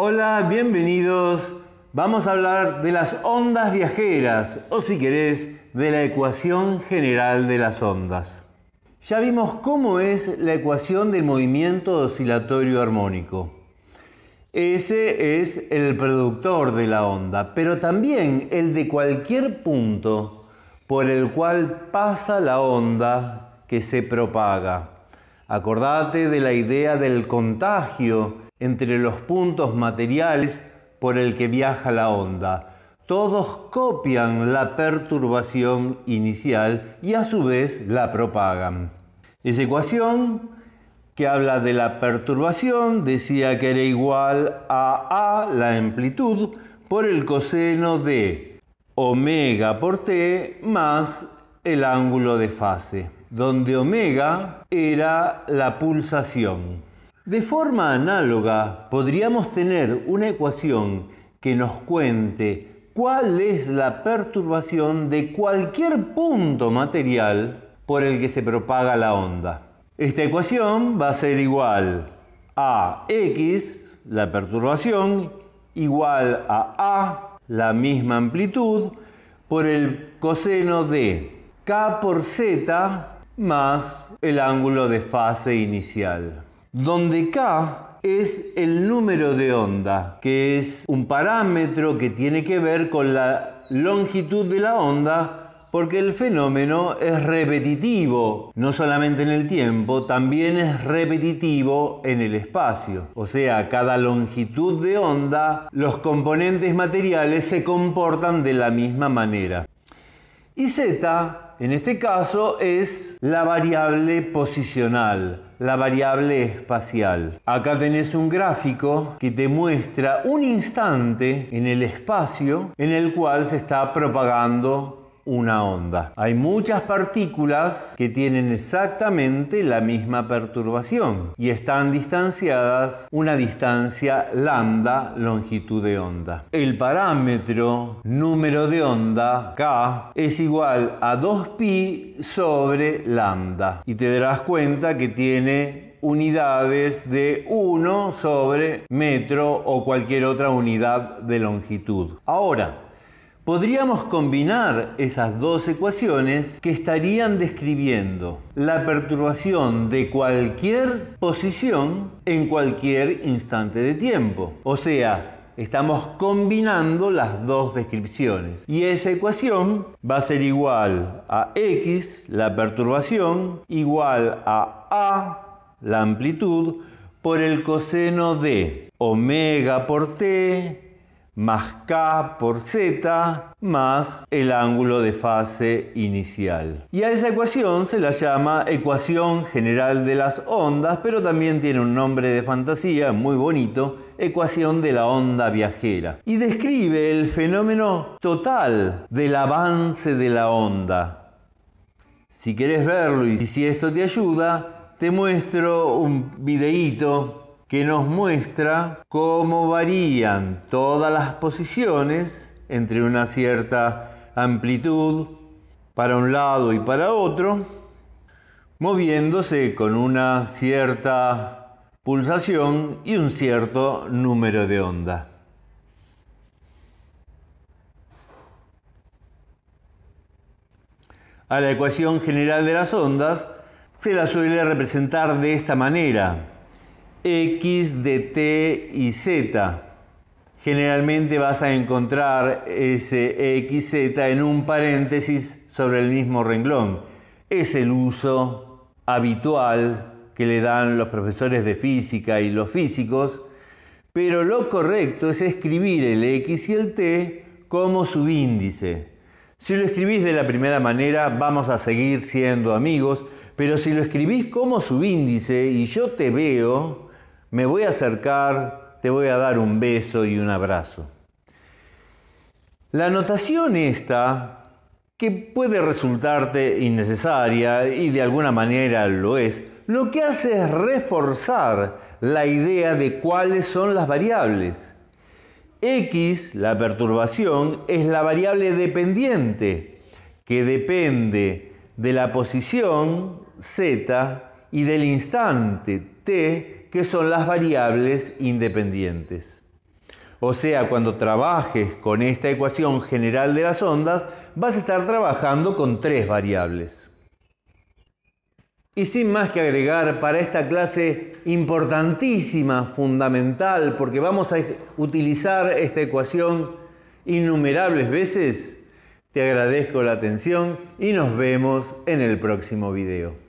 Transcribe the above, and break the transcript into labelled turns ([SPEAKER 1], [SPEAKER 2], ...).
[SPEAKER 1] Hola, bienvenidos. Vamos a hablar de las ondas viajeras, o si querés, de la ecuación general de las ondas. Ya vimos cómo es la ecuación del movimiento oscilatorio armónico. Ese es el productor de la onda, pero también el de cualquier punto por el cual pasa la onda que se propaga. Acordate de la idea del contagio entre los puntos materiales por el que viaja la onda. Todos copian la perturbación inicial y a su vez la propagan. Esa ecuación que habla de la perturbación decía que era igual a A, la amplitud, por el coseno de omega por t más el ángulo de fase donde omega era la pulsación. De forma análoga, podríamos tener una ecuación que nos cuente cuál es la perturbación de cualquier punto material por el que se propaga la onda. Esta ecuación va a ser igual a x, la perturbación, igual a a, la misma amplitud, por el coseno de k por z más el ángulo de fase inicial, donde K es el número de onda, que es un parámetro que tiene que ver con la longitud de la onda, porque el fenómeno es repetitivo, no solamente en el tiempo, también es repetitivo en el espacio. O sea, cada longitud de onda, los componentes materiales se comportan de la misma manera. Y Z en este caso es la variable posicional, la variable espacial. Acá tenés un gráfico que te muestra un instante en el espacio en el cual se está propagando una onda. Hay muchas partículas que tienen exactamente la misma perturbación y están distanciadas una distancia lambda longitud de onda. El parámetro número de onda K es igual a 2pi sobre lambda y te darás cuenta que tiene unidades de 1 sobre metro o cualquier otra unidad de longitud. Ahora, Podríamos combinar esas dos ecuaciones que estarían describiendo la perturbación de cualquier posición en cualquier instante de tiempo. O sea, Estamos combinando las dos descripciones. Y esa ecuación va a ser igual a x, la perturbación, igual a a, la amplitud, por el coseno de omega por t más K por Z más el ángulo de fase inicial. Y a esa ecuación se la llama ecuación general de las ondas, pero también tiene un nombre de fantasía muy bonito, ecuación de la onda viajera. Y describe el fenómeno total del avance de la onda. Si querés verlo y si esto te ayuda, te muestro un videíto que nos muestra cómo varían todas las posiciones entre una cierta amplitud para un lado y para otro, moviéndose con una cierta pulsación y un cierto número de onda. A la ecuación general de las ondas se la suele representar de esta manera, X, de T y Z. Generalmente vas a encontrar ese xz en un paréntesis sobre el mismo renglón. Es el uso habitual que le dan los profesores de física y los físicos, pero lo correcto es escribir el X y el T como subíndice. Si lo escribís de la primera manera, vamos a seguir siendo amigos, pero si lo escribís como subíndice y yo te veo, me voy a acercar, te voy a dar un beso y un abrazo. La notación esta, que puede resultarte innecesaria y de alguna manera lo es, lo que hace es reforzar la idea de cuáles son las variables. X, la perturbación, es la variable dependiente, que depende de la posición Z y del instante T que son las variables independientes. O sea, cuando trabajes con esta ecuación general de las ondas, vas a estar trabajando con tres variables. Y sin más que agregar para esta clase importantísima, fundamental, porque vamos a utilizar esta ecuación innumerables veces, te agradezco la atención y nos vemos en el próximo video.